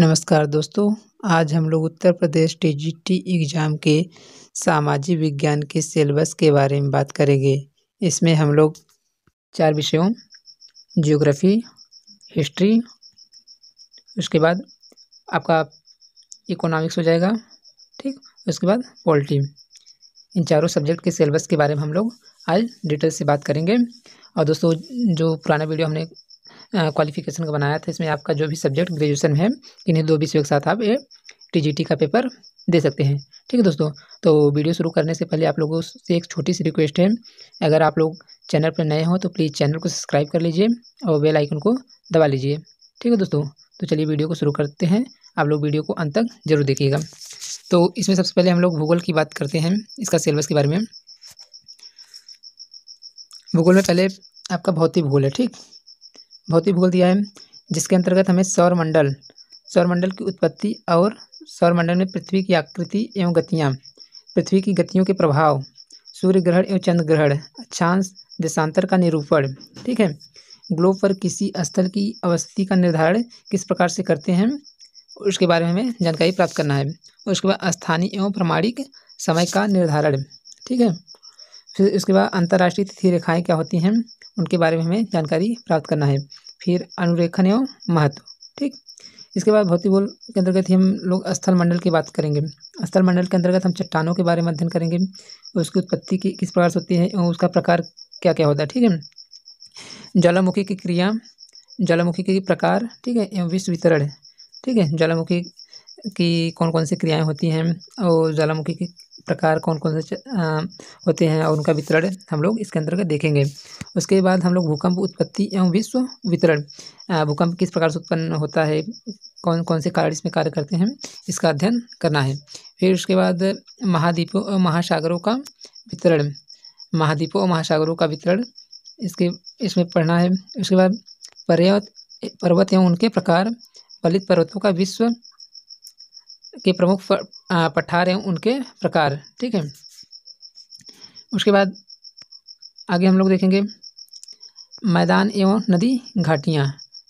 नमस्कार दोस्तों आज हम लोग उत्तर प्रदेश टीजीटी एग्ज़ाम के सामाजिक विज्ञान के सिलेबस के बारे में बात करेंगे इसमें हम लोग चार विषयों जियोग्राफी हिस्ट्री उसके बाद आपका इकोनॉमिक्स हो जाएगा ठीक उसके बाद पॉलिटी इन चारों सब्जेक्ट के सिलेबस के बारे में हम लोग आज डिटेल से बात करेंगे और दोस्तों जो पुराना वीडियो हमने क्वालिफिकेशन का बनाया था इसमें आपका जो भी सब्जेक्ट ग्रेजुएशन है इन्हें दो विषयों के साथ आप ए टी का पेपर दे सकते हैं ठीक है दोस्तों तो वीडियो शुरू करने से पहले आप लोगों से एक छोटी सी रिक्वेस्ट है अगर आप लोग चैनल पर नए हों तो प्लीज़ चैनल को सब्सक्राइब कर लीजिए और बेल आइकन को दबा लीजिए ठीक है दोस्तों तो चलिए वीडियो को शुरू करते हैं आप लोग वीडियो को अंत तक जरूर देखिएगा तो इसमें सबसे पहले हम लोग भूगोल की बात करते हैं इसका सिलेबस के बारे में भूगोल में पहले आपका भौतिक भूगोल है ठीक भौतिक भूगोल दिया है जिसके अंतर्गत हमें सौरमंडल सौरमंडल की उत्पत्ति और सौरमंडल में पृथ्वी की आकृति एवं गतियाँ पृथ्वी की गतियों के प्रभाव सूर्य ग्रहण एवं चंद्र ग्रहण अक्षांश देशांतर का निरूपण ठीक है ग्लोब पर किसी स्थल की अवस्थिति का निर्धारण किस प्रकार से करते हैं उसके बारे में हमें जानकारी प्राप्त करना है उसके बाद स्थानीय एवं प्रमाणिक समय का निर्धारण ठीक है फिर उसके बाद अंतर्राष्ट्रीय तिथि रेखाएँ क्या होती हैं उनके बारे में हमें जानकारी प्राप्त करना है फिर अनुरेखन एवं महत्व ठीक इसके बाद भौतिक बोल के अंतर्गत हम लोग स्थल मंडल की बात करेंगे स्थल मंडल के अंतर्गत हम चट्टानों के बारे में अध्ययन करेंगे उसकी उत्पत्ति की किस प्रकार से होती है और उसका प्रकार क्या क्या होता है ठीक है ज्वालामुखी की क्रिया ज्वालामुखी के प्रकार ठीक है एवं विश्व वितरण ठीक है ज्वालामुखी कि कौन कौन सी क्रियाएं होती हैं और ज्वालामुखी के प्रकार कौन कौन से होते हैं और उनका वितरण हम लोग इसके अंतर्गत देखेंगे उसके बाद हम लोग भूकंप उत्पत्ति एवं विश्व वितरण भूकंप किस प्रकार से उत्पन्न होता है कौन कौन से कारण इसमें कार्य करते हैं इसका अध्ययन करना है फिर उसके बाद महाद्वीपों और महासागरों का वितरण महाद्वीपों और महासागरों का वितरण इसके इसमें पढ़ना है उसके बाद पर्यावत पर्वत एवं उनके प्रकार पलित पर्वतों का विश्व के प्रमुख पठार हैं उनके प्रकार ठीक है उसके बाद आगे हम लोग देखेंगे मैदान एवं नदी घाटियाँ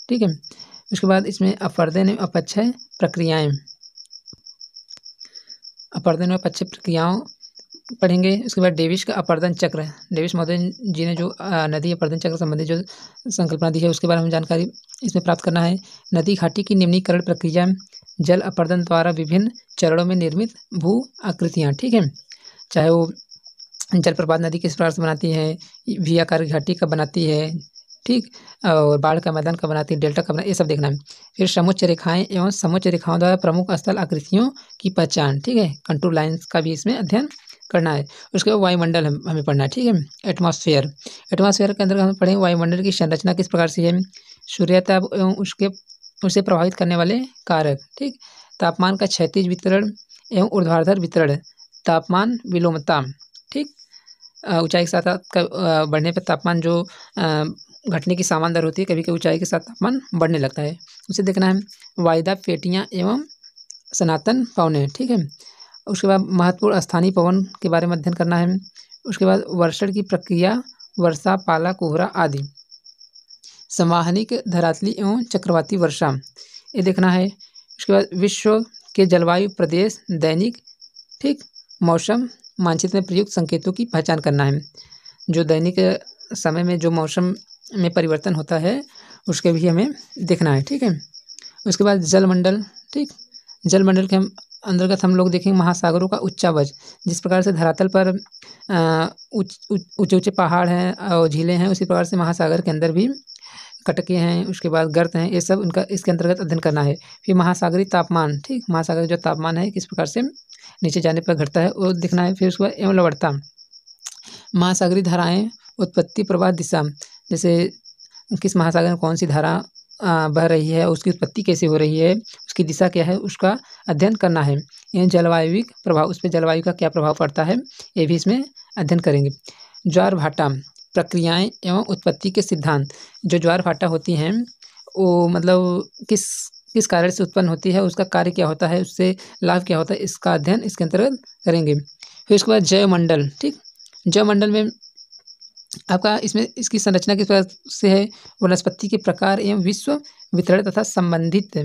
ठीक है उसके बाद इसमें अपर्दन एवं अपक्षय प्रक्रियाएँ अपर्दन एवं अपक्षय प्रक्रियाओं पढ़ेंगे उसके बाद डेविश का अपर्दन चक्र डेविश महोदय जी ने जो नदी अपर्दन चक्र संबंधी जो संकल्पना दी है उसके बारे में जानकारी इसमें प्राप्त करना है नदी घाटी की निम्नीकरण प्रक्रिया जल अपर्दन द्वारा विभिन्न चरणों में निर्मित भू आकृतियाँ ठीक है चाहे वो जलप्रपात नदी किस प्रकार से बनाती है वी आकार घाटी का बनाती है ठीक और बाढ़ का मैदान का बनाती है डेल्टा का बना ये सब देखना है फिर समुच्च रेखाएं एवं समुच्च रेखाओं द्वारा प्रमुख स्थल आकृतियों की पहचान ठीक है कंट्रोल लाइन्स का भी इसमें अध्ययन करना है उसके बाद वायुमंडल हम हमें पढ़ना है ठीक है एटमॉस्फेयर एटमॉस्फेयर के अंदर हम पढ़ेंगे वायुमंडल की संरचना किस प्रकार से है सूर्यताप एवं उसके उसे प्रभावित करने वाले कारक ठीक तापमान का क्षैतिज वितरण एवं ऊर्ध्वाधर वितरण तापमान विलोमता ठीक ऊंचाई के साथ का बढ़ने पर तापमान जो घटने की सामान दर होती है कभी कभी ऊंचाई के साथ तापमान बढ़ने लगता है उसे देखना है वायदा पेटियाँ एवं सनातन पौने ठीक है उसके बाद महत्वपूर्ण स्थानीय पवन के बारे में अध्ययन करना है उसके बाद वर्षण की प्रक्रिया वर्षा पाला कोहरा आदि संवाहनिक धरातली एवं चक्रवाती वर्षा ये देखना है उसके बाद विश्व के जलवायु प्रदेश दैनिक ठीक मौसम मानचित्र में प्रयुक्त संकेतों की पहचान करना है जो दैनिक समय में जो मौसम में परिवर्तन होता है उसके भी हमें देखना है ठीक है उसके बाद जलमंडल ठीक जलमंडल के हम अंतर्गत हम लोग देखेंगे महासागरों का उच्चावज जिस प्रकार से धरातल पर ऊँचे ऊंचे पहाड़ हैं और झीलें हैं उसी प्रकार से महासागर के अंदर भी कटके हैं उसके बाद गर्त हैं ये सब उनका इसके अंतर्गत अध्ययन करना है फिर महासागरी तापमान ठीक महासागर जो तापमान है किस प्रकार से नीचे जाने पर घटता है वो दिखना है फिर उसके बाद एवं लवड़ता महासागरी धाराएँ उत्पत्ति प्रवाह दिशा जैसे किस महासागर में कौन सी धारा बह रही है उसकी उत्पत्ति कैसे हो रही है उसकी दिशा क्या है उसका अध्ययन करना है इन जलवायु प्रभाव उस पर जलवायु का क्या प्रभाव पड़ता है ये भी इसमें अध्ययन करेंगे ज्वार भाटा प्रक्रियाएँ एवं उत्पत्ति के सिद्धांत जो ज्वार भाटा होती हैं वो मतलब किस किस कारण से उत्पन्न होती है उसका कार्य क्या होता है उससे लाभ क्या होता है इसका अध्ययन इसके अंतर्गत करेंगे फिर उसके बाद जयमंडल ठीक जयमंडल में आपका इसमें इसकी संरचना किस प्रकार से है वनस्पति के प्रकार एवं विश्व वितरण तथा संबंधित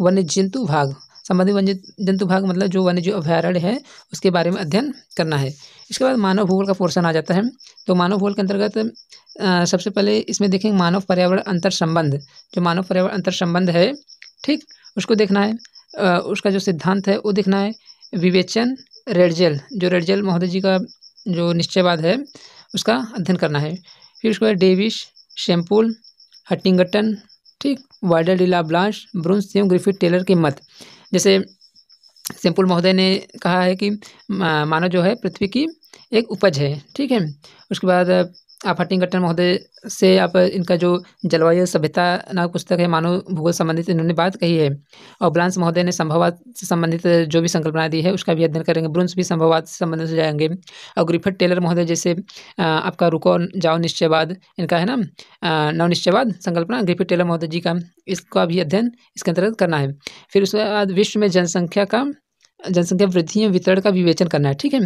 वन्य जंतु भाग संबंधित वन्य जंतु भाग मतलब जो वन्य जो अभ्यारण्य है उसके बारे में अध्ययन करना है इसके बाद मानव भूगोल का पोर्शन आ जाता है तो मानव भूगोल के अंतर्गत सबसे पहले इसमें देखेंगे मानव पर्यावरण अंतर संबंध जो मानव पर्यावरण अंतर संबंध है ठीक उसको देखना है उसका जो सिद्धांत है वो देखना है विवेचन रेडजेल जो रेडजेल महोदय जी का जो निश्चयवाद है उसका अध्ययन करना है फिर उसके बाद डेविश शैम्पुल हटिंगटन ठीक वाइडर डीला ब्लाश ब्रुंस एवं ग्रिफिट टेलर के मत जैसे सिंपुल महोदय ने कहा है कि मानव जो है पृथ्वी की एक उपज है ठीक है उसके बाद आप हटिंगटन महोदय से आप इनका जो जलवायु सभ्यता नाम पुस्तक है मानव भूगोल संबंधित इन्होंने बात कही है और ब्रांस महोदय ने संभववाद से संबंधित जो भी संकल्पना दी है उसका भी अध्ययन करेंगे ब्रुंस भी संभववाद से संबंधित हो जाएंगे और ग्रिफिट टेलर महोदय जैसे आपका रुको जाओ निश्चयवाद इनका है ना नव निश्चयवाद संकल्पना ग्रिफिट टेलर महोदय जी का इसका भी अध्ययन इसके अंतर्गत करना है फिर उसके बाद विश्व में जनसंख्या का जनसंख्या वृद्धि एवं वितरण का विवेचन करना है ठीक है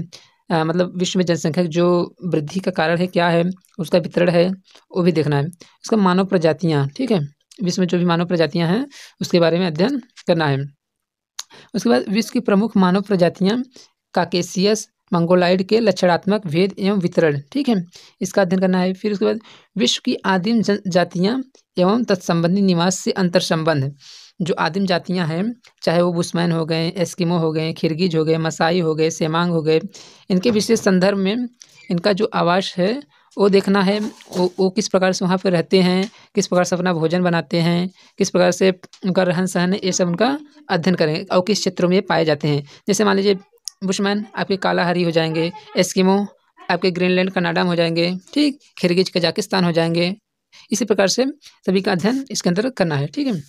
आ, मतलब विश्व में जनसंख्या जो वृद्धि का कारण है क्या है उसका वितरण है वो भी देखना है इसका मानव प्रजातियाँ ठीक है विश्व में जो भी मानव प्रजातियाँ हैं उसके बारे में अध्ययन करना है उसके बाद विश्व की प्रमुख मानव प्रजातियाँ काकेसियस मंगोलाइड के लक्षणात्मक भेद एवं वितरण ठीक है इसका अध्ययन करना है फिर उसके बाद विश्व की आदिम जातियाँ एवं तत्संबंधी निवास से अंतर संबंध जो आदिम जातियाँ हैं चाहे वो बुस्मैन हो गए एस्किमो हो गए खिरगिज हो गए मसाई हो गए सेमांग हो गए इनके विशेष संदर्भ में इनका जो आवास है वो देखना है वो वो किस प्रकार से वहाँ पर रहते हैं किस प्रकार से अपना भोजन बनाते हैं किस प्रकार से उनका रहन सहन ये सब उनका अध्ययन करेंगे और किस क्षेत्रों में पाए जाते हैं जैसे मान लीजिए बुशमैन आपके कालाहारी हो जाएंगे एस्किमो आपके ग्रीनलैंड कनाडाम हो जाएंगे ठीक खिरगिज कजाकिस्तान हो जाएंगे इसी प्रकार से सभी का अध्ययन इसके अंदर करना है ठीक है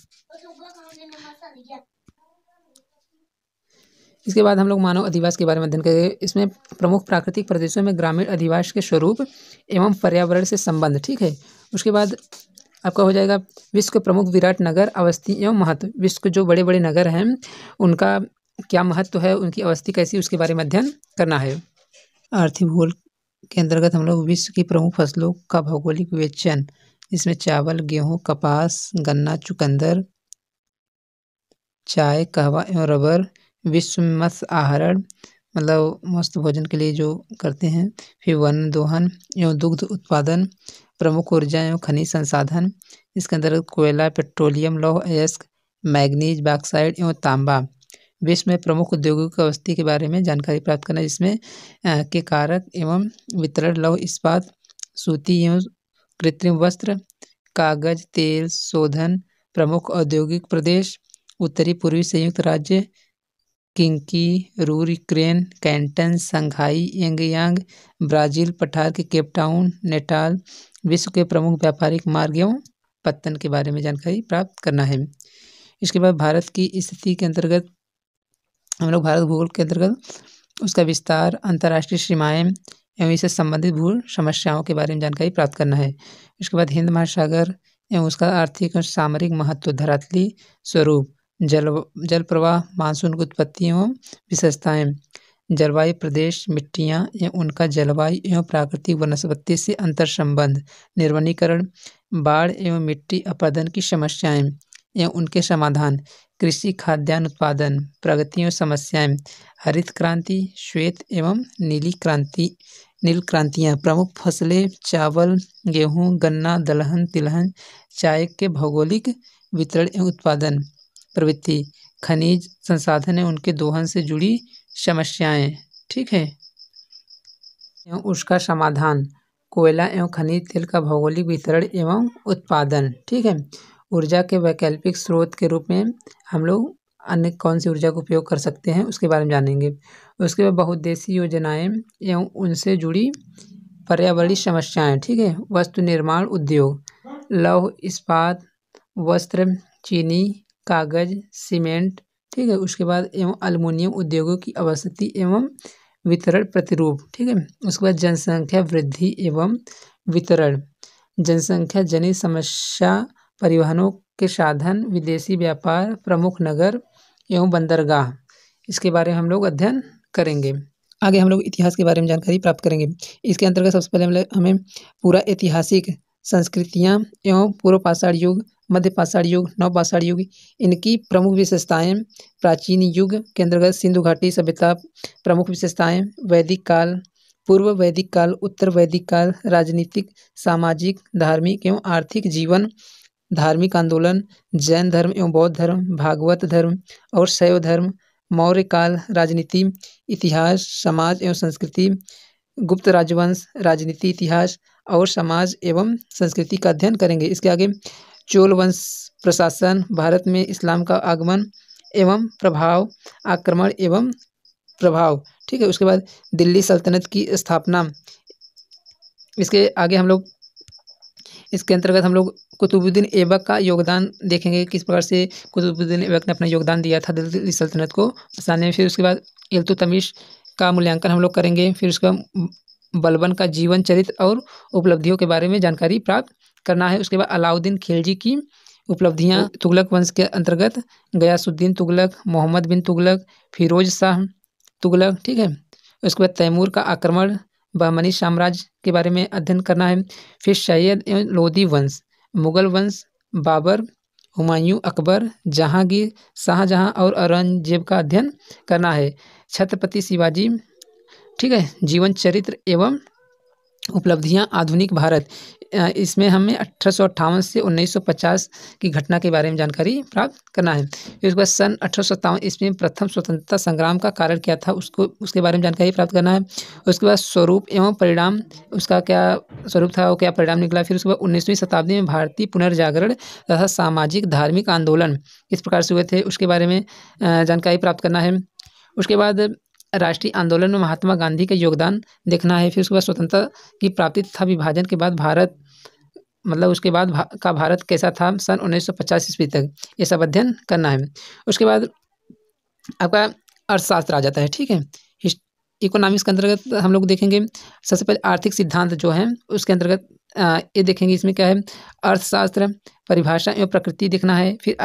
इसके बाद हम लोग मानव अधिवास के बारे में अध्ययन करेंगे इसमें प्रमुख प्राकृतिक प्रदेशों में ग्रामीण अधिवास के स्वरूप एवं पर्यावरण से संबंध ठीक है उसके बाद आपका हो जाएगा विश्व के प्रमुख विराट नगर अवस्थी एवं महत्व विश्व के जो बड़े बड़े नगर हैं उनका क्या महत्व है उनकी अवस्थी कैसी उसके बारे में अध्ययन करना है आर्थिक भूगोल के अंतर्गत हम लोग विश्व की प्रमुख फसलों का भौगोलिक विवेचन इसमें चावल गेहूँ कपास गन्ना चुकंदर चाय कहवा एवं रबर विश्व मत्स्य आहरण मतलब मस्त भोजन के लिए जो करते हैं फिर वन दोहन एवं दुग्ध उत्पादन प्रमुख ऊर्जा एवं खनिज संसाधन इसके अंदर कोयला पेट्रोलियम लौह अयस्क मैग्नीज बाक्साइड एवं तांबा विश्व में प्रमुख उद्योगों की अवस्थी के बारे में जानकारी प्राप्त करना जिसमें के कारक एवं वितरण लौह इस्पात सूती एवं कृत्रिम वस्त्र कागज तेल शोधन प्रमुख औद्योगिक प्रदेश उत्तरी पूर्वी संयुक्त राज्य किंकी रूर क्रेन कैंटन संघाई एंगयांग ब्राजील पठार के केपटाउन नेटाल विश्व के प्रमुख व्यापारिक मार्ग एवं पत्तन के बारे में जानकारी प्राप्त करना है इसके बाद भारत की स्थिति के अंतर्गत हम लोग भारत भूगोल के अंतर्गत उसका विस्तार अंतर्राष्ट्रीय सीमाएँ एवं इससे संबंधित भू समस्याओं के बारे में जानकारी प्राप्त करना है इसके बाद हिंद महासागर एवं उसका आर्थिक और सामरिक महत्व धरातली स्वरूप जल जल प्रवाह मानसून की उत्पत्ति एवं विशेषताएँ जलवायु प्रदेश मिट्टियाँ एवं उनका जलवायु एवं प्राकृतिक वनस्पति से अंतर संबंध निर्वनीकरण बाढ़ एवं मिट्टी अपर्दन की समस्याएँ एवं उनके समाधान कृषि खाद्यान्न उत्पादन प्रगति एवं समस्याएँ हरित क्रांति श्वेत एवं नीली क्रांति नील क्रांतियाँ प्रमुख फसलें चावल गेहूँ गन्ना दलहन तिलहन चाय के भौगोलिक वितरण एवं उत्पादन प्रवृत्ति खनिज संसाधन है उनके दोहन से जुड़ी समस्याएं ठीक है एवं उसका समाधान कोयला एवं खनिज तेल का भौगोलिक वितरण एवं उत्पादन ठीक है ऊर्जा के वैकल्पिक स्रोत के रूप में हम लोग अन्य कौन सी ऊर्जा का उपयोग कर सकते हैं उसके बारे में जानेंगे उसके बाद बहुद्देशी योजनाएं एवं उनसे जुड़ी पर्यावरणीय समस्याएं ठीक है वस्तु निर्माण उद्योग लौह इस्पात वस्त्र चीनी कागज़ सीमेंट ठीक है उसके बाद एवं अल्मोनियम उद्योगों की अवस्थिति एवं वितरण प्रतिरूप ठीक है उसके बाद जनसंख्या वृद्धि एवं वितरण जनसंख्या जनित समस्या परिवहनों के साधन विदेशी व्यापार प्रमुख नगर एवं बंदरगाह इसके बारे में हम लोग अध्ययन करेंगे आगे हम लोग इतिहास के बारे में जानकारी प्राप्त करेंगे इसके अंतर्गत सबसे पहले हमें पूरा ऐतिहासिक संस्कृतियाँ एवं पूर्व पाषाण युग मध्य पाषाण युग नव पाषाण युग इनकी प्रमुख विशेषताएं प्राचीन युग के अंतर्गत सिंधु घाटी सभ्यता प्रमुख विशेषताएं वैदिक काल पूर्व वैदिक काल उत्तर वैदिक काल राजनीतिक सामाजिक धार्मिक एवं आर्थिक जीवन धार्मिक आंदोलन जैन धर्म एवं बौद्ध धर्म भागवत धर्म और शैव धर्म मौर्य काल राजनीति इतिहास समाज एवं संस्कृति गुप्त राजवंश राजनीति इतिहास और समाज एवं संस्कृति का अध्ययन करेंगे इसके आगे चोल वंश प्रशासन भारत में इस्लाम का आगमन एवं प्रभाव आक्रमण एवं प्रभाव ठीक है उसके बाद दिल्ली सल्तनत की स्थापना इसके आगे हम लोग इसके अंतर्गत हम लोग कुतुबुद्दीन ऐबक का योगदान देखेंगे किस प्रकार से कुतुबुद्दीन ऐबक ने अपना योगदान दिया था दिल्ली सल्तनत को बसाने में फिर उसके बाद इल्तुतमिश का मूल्यांकन हम लोग करेंगे फिर उसका बलबन का जीवन चरित्र और उपलब्धियों के बारे में जानकारी प्राप्त करना है उसके बाद अलाउद्दीन खिलजी की उपलब्धियाँ तुगलक वंश के अंतर्गत गयासुद्दीन तुगलक मोहम्मद बिन तुगलक फिरोज शाह तुगलक ठीक है उसके बाद तैमूर का आक्रमण बहमनी साम्राज्य के बारे में अध्ययन करना है फिर सैयद एवं लोधी वंश मुगल वंश बाबर हुमायूं अकबर जहांगीर शाहजहाँ और औरंगजेब का अध्ययन करना है छत्रपति शिवाजी ठीक है जीवन चरित्र एवं उपलब्धियां आधुनिक भारत इसमें हमें अठारह से 1950 की घटना के बारे में जानकारी प्राप्त करना है फिर उसके बाद सन अठारह ईस्वी में प्रथम स्वतंत्रता संग्राम का कारण क्या था उसको उसके बारे में जानकारी प्राप्त करना है उसके बाद स्वरूप एवं परिणाम उसका क्या स्वरूप था और क्या परिणाम निकला फिर उसके बाद उन्नीसवीं शताब्दी में भारतीय पुनर्जागरण तथा सामाजिक धार्मिक आंदोलन किस प्रकार से हुए थे उसके बारे में जानकारी प्राप्त करना है उसके बाद राष्ट्रीय आंदोलन में महात्मा गांधी का योगदान देखना है फिर उसके बाद स्वतंत्रता की प्राप्ति तथा विभाजन के बाद भारत मतलब उसके बाद भा, का भारत कैसा था सन उन्नीस ईस्वी तक ये सब अध्ययन करना है उसके बाद आपका अर्थशास्त्र आ जाता है ठीक है इकोनॉमिक्स के अंतर्गत हम लोग देखेंगे सबसे पहले आर्थिक सिद्धांत जो है उसके अंतर्गत ये देखेंगे इसमें क्या है अर्थशास्त्र परिभाषा एवं प्रकृति देखना है फिर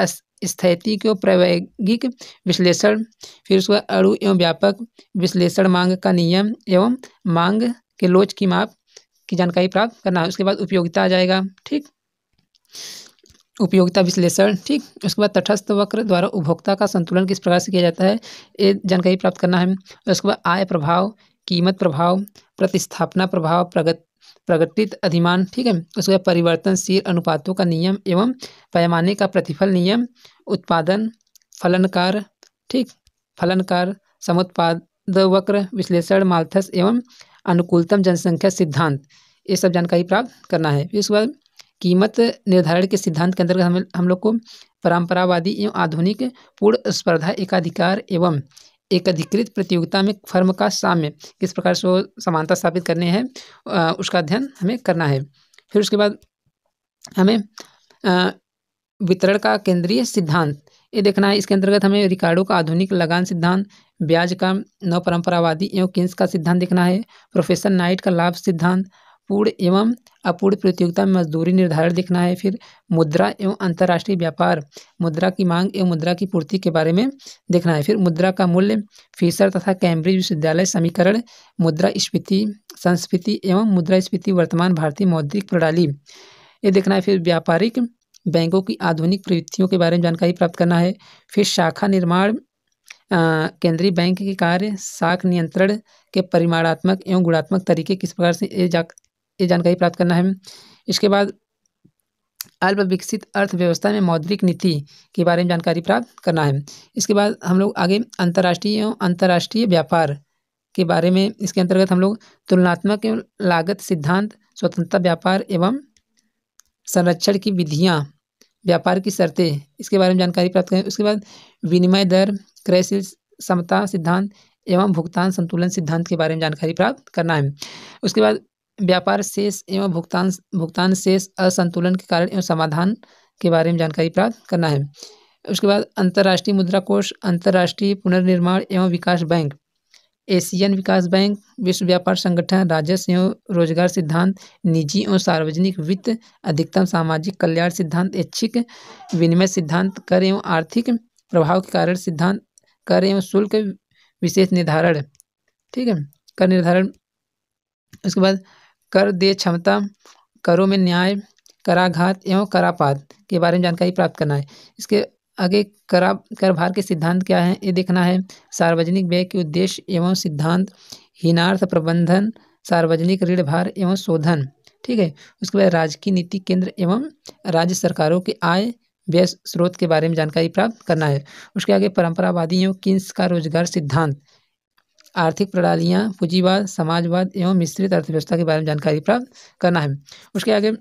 स्थिति को प्रायोगिक विश्लेषण फिर उसके बाद अणु एवं व्यापक विश्लेषण मांग का नियम एवं मांग के लोच की माप की जानकारी प्राप्त करना है उसके बाद उपयोगिता आ जाएगा ठीक उपयोगिता विश्लेषण ठीक उसके बाद तटस्थ वक्र द्वारा उपभोक्ता का संतुलन किस प्रकार से किया जाता है ये जानकारी प्राप्त करना है उसके बाद आय प्रभाव कीमत प्रभाव प्रतिस्थापना प्रभाव प्रगति प्रगतित अधिमान ठीक है उसके बाद परिवर्तनशील अनुपातों का नियम एवं पैमाने का प्रतिफल नियम उत्पादन फलनकार ठीक फलनकार समुत्पाद वक्र विश्लेषण मालथस एवं अनुकूलतम जनसंख्या सिद्धांत ये सब जानकारी प्राप्त करना है इसके बाद कीमत निर्धारण के सिद्धांत के अंतर्गत हम हम लोग को परंपरावादी एवं आधुनिक पूर्ण स्पर्धा एकाधिकार एवं एक अधिकृत प्रतियोगिता में फर्म का साम्य किस प्रकार से वो समानता स्थापित करने है उसका अध्ययन हमें करना है फिर उसके बाद हमें वितरण का केंद्रीय सिद्धांत ये देखना है इसके अंतर्गत हमें रिकार्डो का आधुनिक लगान सिद्धांत ब्याज का नव परम्परावादी एवं किन्स का सिद्धांत देखना है प्रोफेसर नाइट का लाभ सिद्धांत पूर्ण एवं अपूर्ण प्रतियोगिता में मजदूरी निर्धारण देखना है फिर मुद्रा एवं अंतर्राष्ट्रीय व्यापार मुद्रा की मांग एवं मुद्रा की पूर्ति के बारे में देखना है फिर मुद्रा का मूल्य फीसर तथा कैम्ब्रिज विश्वविद्यालय समीकरण मुद्रा स्फीति संस्फीति एवं मुद्रा स्फीति वर्तमान भारतीय मौद्रिक प्रणाली ये देखना है फिर व्यापारिक बैंकों की आधुनिक प्रवृत्तियों के बारे में जानकारी प्राप्त करना है फिर शाखा निर्माण केंद्रीय बैंक के कार्य साख नियंत्रण के परिमाणात्मक एवं गुणात्मक तरीके किस प्रकार से ये ये जानकारी प्राप्त करना है इसके बाद अल्प विकसित अर्थव्यवस्था में मौद्रिक नीति के बारे में जानकारी प्राप्त करना है इसके बाद हम लोग आगे अंतर्राष्ट्रीय एवं अंतर्राष्ट्रीय व्यापार के बारे में इसके अंतर्गत हम लोग तुलनात्मक एवं लागत सिद्धांत स्वतंत्रता व्यापार एवं संरक्षण की विधियाँ व्यापार की शर्तें इसके बारे में जानकारी प्राप्त करें उसके बाद विनिमय दर क्रयशील समता सिद्धांत एवं भुगतान संतुलन सिद्धांत के बारे में जानकारी प्राप्त करना है उसके बाद व्यापार शेष एवं भुगतान भुगतान शेष असंतुलन के कारण एवं समाधान के बारे में जानकारी प्राप्त करना है उसके बाद अंतर्राष्ट्रीय मुद्रा कोष अंतर्राष्ट्रीय पुनर्निर्माण एवं विकास बैंक एशियन विकास बैंक विश्व व्यापार संगठन राजस्व एवं रोजगार सिद्धांत निजी एवं सार्वजनिक वित्त अधिकतम सामाजिक कल्याण सिद्धांत ऐच्छिक विनिमय सिद्धांत कर एवं आर्थिक प्रभाव के कारण सिद्धांत कर एवं शुल्क विशेष निर्धारण ठीक है कर निर्धारण उसके बाद कर दे क्षमता करों में न्याय कराघात एवं करापात के बारे में जानकारी प्राप्त करना है इसके आगे करा कर भार के सिद्धांत क्या है ये देखना है सार्वजनिक व्यय के उद्देश्य एवं सिद्धांत हीनार्थ प्रबंधन सार्वजनिक ऋण भार एवं शोधन ठीक है उसके बाद राजकीय नीति केंद्र एवं राज्य सरकारों के आय व्यय स्रोत के बारे में जानकारी प्राप्त करना है उसके आगे परंपरावादी एवं किन्स का रोजगार सिद्धांत आर्थिक प्रणालियाँ पूंजीवाद समाजवाद एवं मिश्रित अर्थव्यवस्था के बारे में जानकारी प्राप्त करना है उसके आगे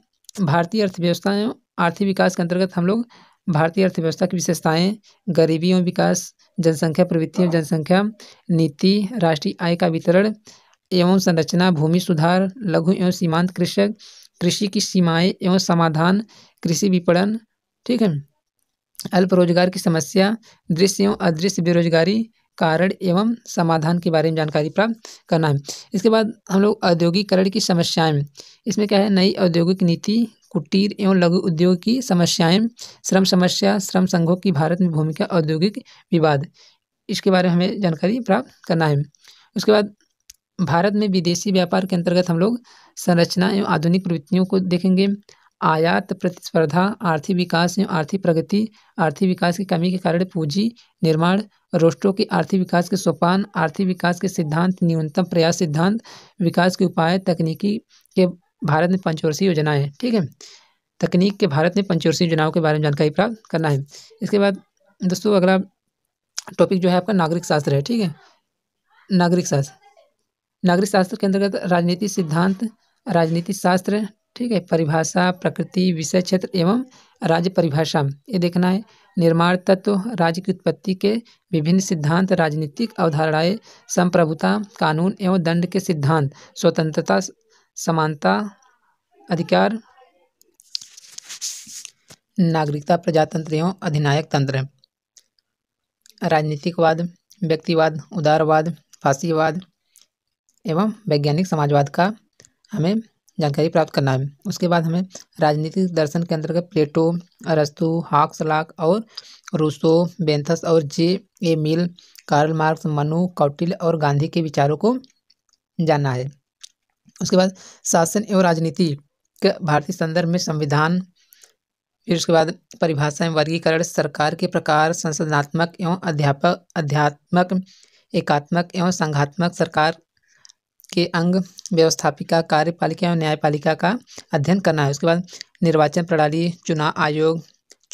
भारतीय अर्थव्यवस्था एवं आर्थिक विकास के अंतर्गत हम लोग भारतीय अर्थव्यवस्था की विशेषताएं गरीबी एवं विकास जनसंख्या प्रवृत्ति एवं जनसंख्या नीति राष्ट्रीय आय का वितरण एवं संरचना भूमि सुधार लघु एवं सीमांत कृषक कृषि की सीमाएं एवं समाधान कृषि विपणन ठीक है अल्प रोजगार की समस्या दृश्य एवं अदृश्य बेरोजगारी कारण एवं समाधान के बारे में जानकारी प्राप्त करना है इसके बाद हम लोग औद्योगिकरण की समस्याएं इसमें क्या है नई औद्योगिक नीति कुटीर एवं लघु उद्योग की समस्याएं श्रम समस्या श्रम संघों की भारत में भूमिका औद्योगिक विवाद इसके बारे में हमें जानकारी प्राप्त करना है उसके बाद भारत में विदेशी व्यापार के अंतर्गत हम लोग संरचना एवं आधुनिक प्रवृत्तियों को देखेंगे आयात प्रतिस्पर्धा आर्थिक विकास एवं आर्थिक प्रगति आर्थिक विकास की कमी के कारण पूंजी निर्माण रोष्टों के आर्थिक विकास के सोपान आर्थिक विकास के सिद्धांत न्यूनतम प्रयास सिद्धांत विकास के उपाय तकनीकी के भारत में पंचवर्षीय योजनाएं ठीक है तकनीक के भारत में पंचवर्षीय योजनाओं के बारे में जानकारी प्राप्त करना है इसके बाद दोस्तों अगला टॉपिक जो है आपका नागरिक शास्त्र है ठीक है नागरिक शास्त्र नागरिक शास्त्र के अंतर्गत राजनीति सिद्धांत राजनीति शास्त्र ठीक है परिभाषा प्रकृति विषय क्षेत्र एवं राज्य परिभाषा ये देखना है निर्माण तत्व राज्य की उत्पत्ति के विभिन्न सिद्धांत राजनीतिक अवधारणाएं संप्रभुता कानून एवं दंड के सिद्धांत स्वतंत्रता समानता अधिकार नागरिकता प्रजातंत्र एवं अधिनायक तंत्र राजनीतिकवाद व्यक्तिवाद उदारवाद फांसीवाद एवं वैज्ञानिक समाजवाद का हमें जानकारी प्राप्त करना है उसके बाद हमें राजनीतिक दर्शन के अंतर्गत प्लेटो अरस्तु हाक्सलाक और रूसो बेंथस और J A Mill Karl Marx Manu Kautil और गांधी के विचारों को जानना है उसके बाद शासन एवं राजनीति के भारतीय संदर्भ में संविधान फिर उसके बाद परिभाषा एवं वर्गीकरण सरकार के प्रकार संसदनात्मक एवं अध्यापक अध्यात्मक एकात्मक एवं संघात्मक सरकार के अंग व्यवस्थापिका कार्यपालिका एवं न्यायपालिका का अध्ययन करना है उसके बाद निर्वाचन प्रणाली चुनाव आयोग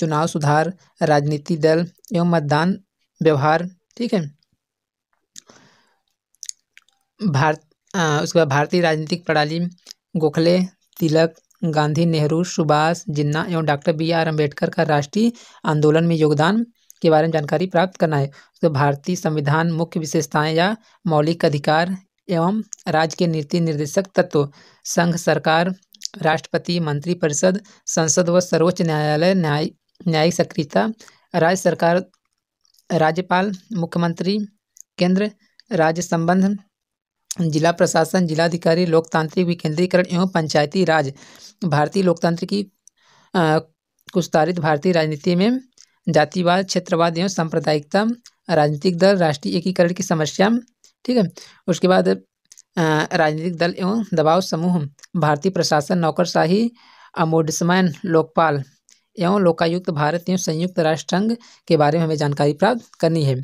चुनाव सुधार राजनीति दल एवं मतदान व्यवहार ठीक है भारत उसके बाद भारतीय राजनीतिक प्रणाली गोखले तिलक गांधी नेहरू सुभाष जिन्ना एवं डॉक्टर बी आर अम्बेडकर का राष्ट्रीय आंदोलन में योगदान के बारे में जानकारी प्राप्त करना है तो भारतीय संविधान मुख्य विशेषताएं या मौलिक अधिकार एवं राज्य के नीति निर्देशक तत्व संघ सरकार राष्ट्रपति मंत्रिपरिषद संसद व सर्वोच्च न्यायालय न्याय न्यायिक सक्रियता राज्य सरकार राज्यपाल मुख्यमंत्री केंद्र राज्य संबंध जिला प्रशासन जिलाधिकारी लोकतांत्रिक विकेंद्रीकरण एवं पंचायती राज भारतीय लोकतंत्र की कुस्तारित भारतीय राजनीति में जातिवाद क्षेत्रवाद एवं सांप्रदायिकता राजनीतिक दल राष्ट्रीय एकीकरण की समस्या ठीक है उसके बाद राजनीतिक दल एवं दबाव समूह भारतीय प्रशासन नौकरशाही अमोडमैन लोकपाल एवं लोकायुक्त भारत एवं संयुक्त राष्ट्र संघ के बारे में हमें जानकारी प्राप्त करनी है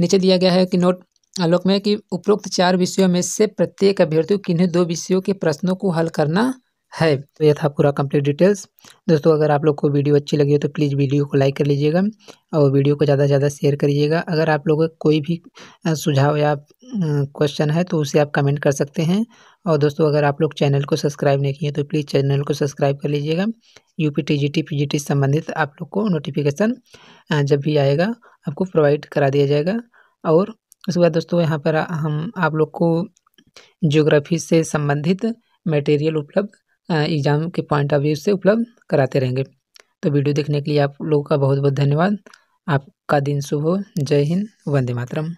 नीचे दिया गया है कि नोट आलोक में कि उपरोक्त चार विषयों में से प्रत्येक अभ्यर्थियों किन्हीं दो विषयों के प्रश्नों को हल करना है तो यह था पूरा कंप्लीट डिटेल्स दोस्तों अगर आप लोग को वीडियो अच्छी लगी हो तो प्लीज़ वीडियो को लाइक कर लीजिएगा और वीडियो को ज़्यादा से ज़्यादा शेयर करिएगा अगर आप लोगों का कोई भी सुझाव या क्वेश्चन है तो उसे आप कमेंट कर सकते हैं और दोस्तों अगर आप लोग चैनल को सब्सक्राइब नहीं किए तो प्लीज़ चैनल को सब्सक्राइब कर लीजिएगा U P T G T P G T संबंधित आप लोग को नोटिफिकेशन जब भी आएगा आपको प्रोवाइड करा दिया जाएगा और उसके बाद दोस्तों यहाँ पर हम आप लोग को जियोग्राफी से संबंधित मटेरियल उपलब्ध एग्ज़ाम के पॉइंट ऑफ व्यू से उपलब्ध कराते रहेंगे तो वीडियो देखने के लिए आप लोगों का बहुत बहुत धन्यवाद आपका दिन शुभ हो जय हिंद वंदे मातरम